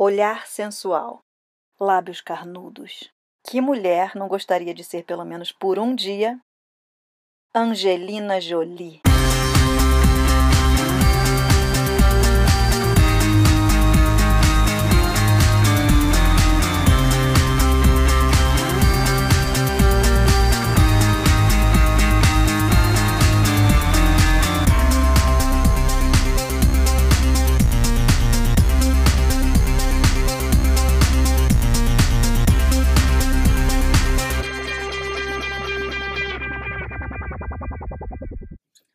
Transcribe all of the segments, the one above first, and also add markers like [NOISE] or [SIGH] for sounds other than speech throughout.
Olhar sensual, lábios carnudos. Que mulher não gostaria de ser pelo menos por um dia Angelina Jolie?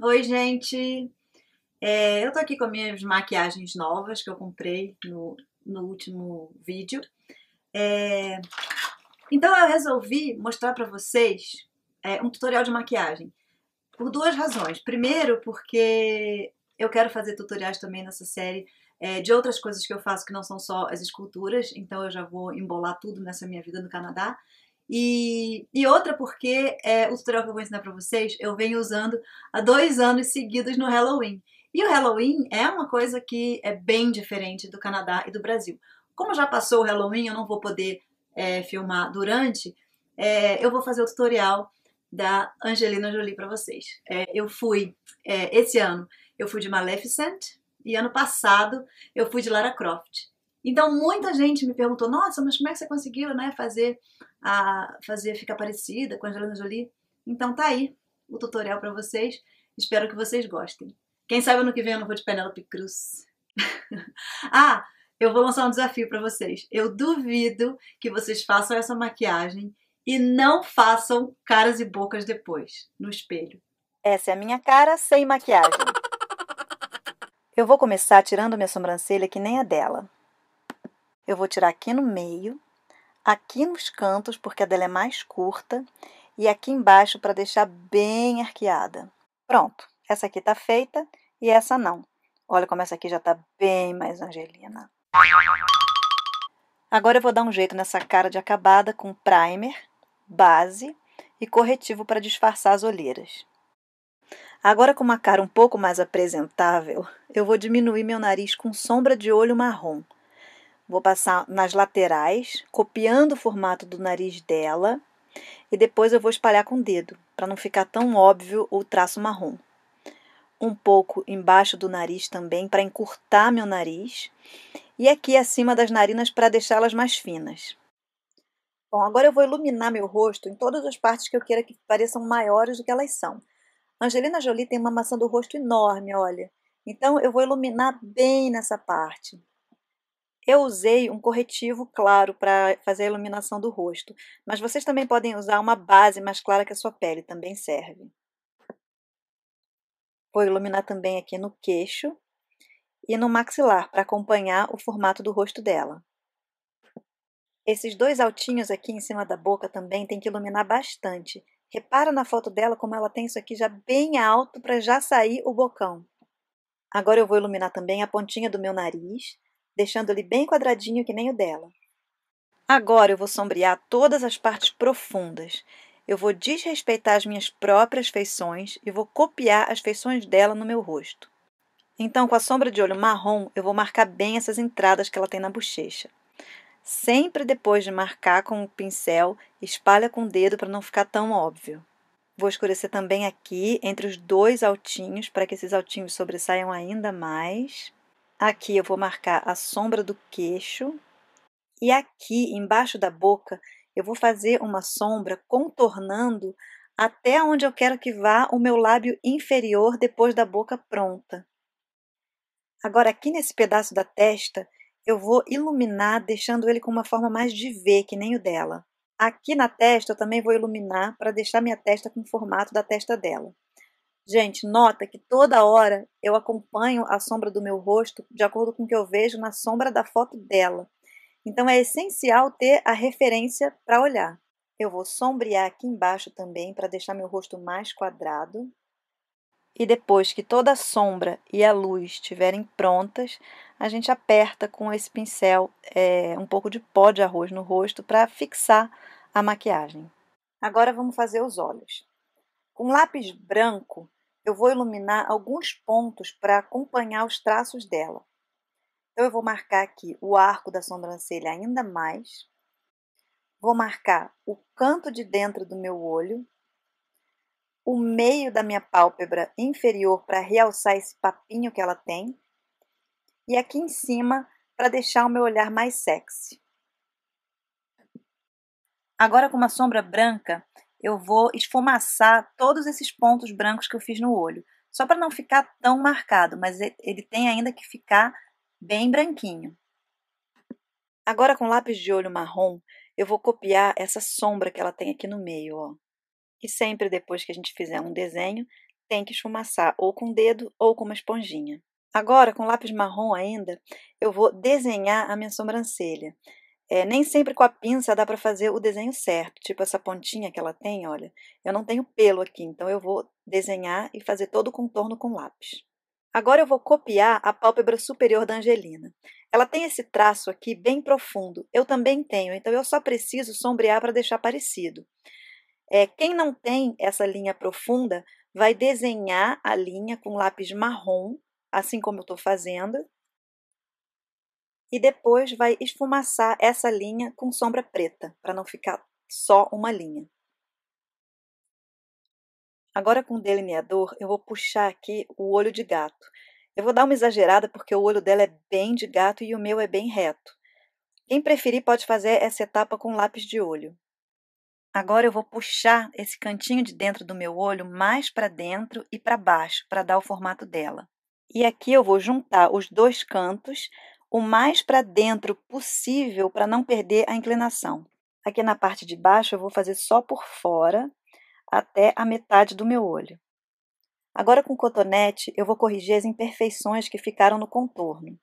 Oi, gente! É, eu tô aqui com minhas maquiagens novas que eu comprei no, no último vídeo. É, então eu resolvi mostrar pra vocês é, um tutorial de maquiagem. Por duas razões. Primeiro, porque eu quero fazer tutoriais também nessa série é, de outras coisas que eu faço que não são só as esculturas, então eu já vou embolar tudo nessa minha vida no Canadá. E, e outra porque é, o tutorial que eu vou ensinar para vocês, eu venho usando há dois anos seguidos no Halloween. E o Halloween é uma coisa que é bem diferente do Canadá e do Brasil. Como já passou o Halloween, eu não vou poder é, filmar durante, é, eu vou fazer o tutorial da Angelina Jolie para vocês. É, eu fui, é, esse ano, eu fui de Maleficent, e ano passado eu fui de Lara Croft. Então muita gente me perguntou: "Nossa, mas como é que você conseguiu, né, fazer a fazer ficar parecida com a Angelina Jolie?" Então tá aí o tutorial para vocês. Espero que vocês gostem. Quem sabe ano que vem eu não vou de Penélope Cruz. [LAUGHS] ah, eu vou lançar um desafio para vocês. Eu duvido que vocês façam essa maquiagem e não façam caras e bocas depois no espelho. Essa é a minha cara sem maquiagem. Eu vou começar tirando minha sobrancelha que nem a dela. Eu vou tirar aqui no meio, aqui nos cantos, porque a dela é mais curta, e aqui embaixo para deixar bem arqueada. Pronto, essa aqui está feita e essa não. Olha como essa aqui já está bem mais angelina. Agora eu vou dar um jeito nessa cara de acabada com primer, base e corretivo para disfarçar as olheiras. Agora com uma cara um pouco mais apresentável, eu vou diminuir meu nariz com sombra de olho marrom. Vou passar nas laterais, copiando o formato do nariz dela. E depois eu vou espalhar com o dedo, para não ficar tão óbvio o traço marrom. Um pouco embaixo do nariz também, para encurtar meu nariz. E aqui acima das narinas, para deixá-las mais finas. Bom, agora eu vou iluminar meu rosto em todas as partes que eu queira que pareçam maiores do que elas são. Angelina Jolie tem uma maçã do rosto enorme, olha. Então eu vou iluminar bem nessa parte. Eu usei um corretivo claro para fazer a iluminação do rosto, mas vocês também podem usar uma base mais clara que a sua pele, também serve. Vou iluminar também aqui no queixo e no maxilar para acompanhar o formato do rosto dela. Esses dois altinhos aqui em cima da boca também tem que iluminar bastante. Repara na foto dela como ela tem isso aqui já bem alto para já sair o bocão. Agora eu vou iluminar também a pontinha do meu nariz deixando-lhe bem quadradinho que nem o dela. Agora eu vou sombrear todas as partes profundas. Eu vou desrespeitar as minhas próprias feições e vou copiar as feições dela no meu rosto. Então, com a sombra de olho marrom, eu vou marcar bem essas entradas que ela tem na bochecha. Sempre depois de marcar com o pincel, espalha com o dedo para não ficar tão óbvio. Vou escurecer também aqui entre os dois altinhos para que esses altinhos sobressaiam ainda mais. Aqui eu vou marcar a sombra do queixo. E aqui, embaixo da boca, eu vou fazer uma sombra contornando até onde eu quero que vá o meu lábio inferior depois da boca pronta. Agora, aqui nesse pedaço da testa, eu vou iluminar, deixando ele com uma forma mais de V, que nem o dela. Aqui na testa, eu também vou iluminar para deixar minha testa com o formato da testa dela. Gente, nota que toda hora eu acompanho a sombra do meu rosto de acordo com o que eu vejo na sombra da foto dela. Então é essencial ter a referência para olhar. Eu vou sombrear aqui embaixo também para deixar meu rosto mais quadrado. E depois que toda a sombra e a luz estiverem prontas, a gente aperta com esse pincel é, um pouco de pó de arroz no rosto para fixar a maquiagem. Agora vamos fazer os olhos. Com lápis branco, eu vou iluminar alguns pontos para acompanhar os traços dela. Então, eu vou marcar aqui o arco da sobrancelha ainda mais. Vou marcar o canto de dentro do meu olho. O meio da minha pálpebra inferior para realçar esse papinho que ela tem. E aqui em cima para deixar o meu olhar mais sexy. Agora, com uma sombra branca, eu vou esfumaçar todos esses pontos brancos que eu fiz no olho, só para não ficar tão marcado, mas ele tem ainda que ficar bem branquinho. Agora com lápis de olho marrom, eu vou copiar essa sombra que ela tem aqui no meio, ó. E sempre depois que a gente fizer um desenho, tem que esfumaçar ou com o dedo ou com uma esponjinha. Agora, com lápis marrom ainda, eu vou desenhar a minha sobrancelha. É, nem sempre com a pinça dá para fazer o desenho certo, tipo essa pontinha que ela tem, olha. Eu não tenho pelo aqui, então eu vou desenhar e fazer todo o contorno com lápis. Agora eu vou copiar a pálpebra superior da Angelina. Ela tem esse traço aqui bem profundo, eu também tenho, então eu só preciso sombrear para deixar parecido. É, quem não tem essa linha profunda vai desenhar a linha com lápis marrom, assim como eu estou fazendo, e depois vai esfumaçar essa linha com sombra preta, para não ficar só uma linha. Agora com o delineador, eu vou puxar aqui o olho de gato. Eu vou dar uma exagerada porque o olho dela é bem de gato e o meu é bem reto. Quem preferir pode fazer essa etapa com lápis de olho. Agora eu vou puxar esse cantinho de dentro do meu olho mais para dentro e para baixo, para dar o formato dela. E aqui eu vou juntar os dois cantos o mais para dentro possível para não perder a inclinação. Aqui na parte de baixo eu vou fazer só por fora até a metade do meu olho. Agora com o cotonete eu vou corrigir as imperfeições que ficaram no contorno.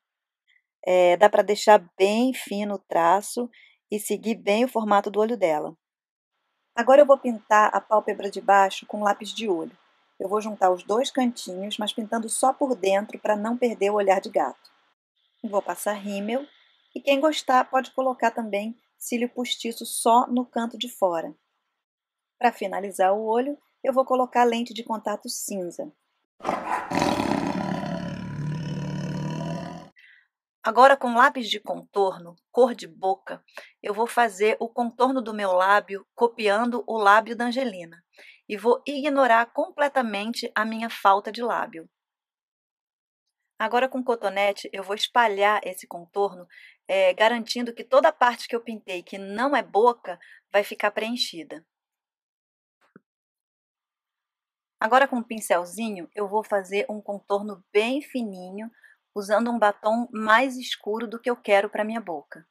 É, dá para deixar bem fino o traço e seguir bem o formato do olho dela. Agora eu vou pintar a pálpebra de baixo com lápis de olho. Eu vou juntar os dois cantinhos, mas pintando só por dentro para não perder o olhar de gato. Vou passar rímel e quem gostar pode colocar também cílio postiço só no canto de fora. Para finalizar o olho, eu vou colocar lente de contato cinza. Agora, com lápis de contorno, cor de boca, eu vou fazer o contorno do meu lábio copiando o lábio da Angelina e vou ignorar completamente a minha falta de lábio. Agora com cotonete eu vou espalhar esse contorno, é, garantindo que toda a parte que eu pintei que não é boca vai ficar preenchida. Agora com um pincelzinho eu vou fazer um contorno bem fininho, usando um batom mais escuro do que eu quero para minha boca.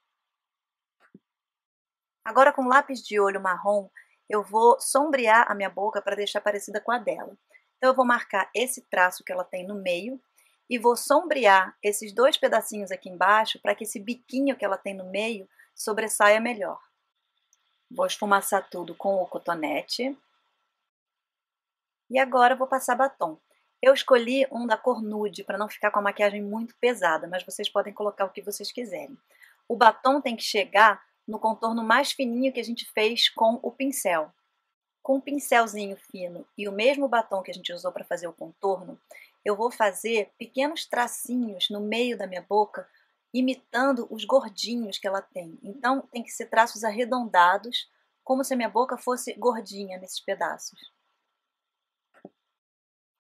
Agora com lápis de olho marrom eu vou sombrear a minha boca para deixar parecida com a dela. Então eu vou marcar esse traço que ela tem no meio e vou sombrear esses dois pedacinhos aqui embaixo para que esse biquinho que ela tem no meio sobressaia melhor. Vou esfumaçar tudo com o cotonete. E agora vou passar batom. Eu escolhi um da cor nude para não ficar com a maquiagem muito pesada, mas vocês podem colocar o que vocês quiserem. O batom tem que chegar no contorno mais fininho que a gente fez com o pincel. Com um pincelzinho fino e o mesmo batom que a gente usou para fazer o contorno, eu vou fazer pequenos tracinhos no meio da minha boca, imitando os gordinhos que ela tem. Então, tem que ser traços arredondados, como se a minha boca fosse gordinha nesses pedaços.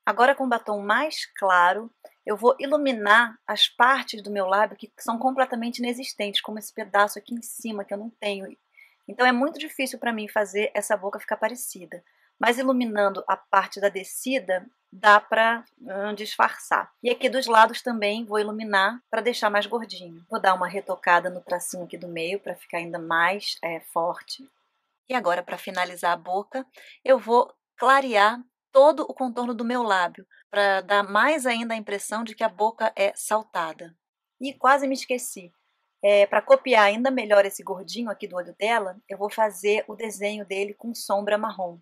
Agora, com batom mais claro, eu vou iluminar as partes do meu lábio que são completamente inexistentes, como esse pedaço aqui em cima que eu não tenho. Então, é muito difícil para mim fazer essa boca ficar parecida. Mas iluminando a parte da descida, dá para hum, disfarçar. E aqui dos lados também vou iluminar para deixar mais gordinho. Vou dar uma retocada no tracinho aqui do meio para ficar ainda mais é, forte. E agora, para finalizar a boca, eu vou clarear todo o contorno do meu lábio, para dar mais ainda a impressão de que a boca é saltada. E quase me esqueci. É, para copiar ainda melhor esse gordinho aqui do olho dela, eu vou fazer o desenho dele com sombra marrom.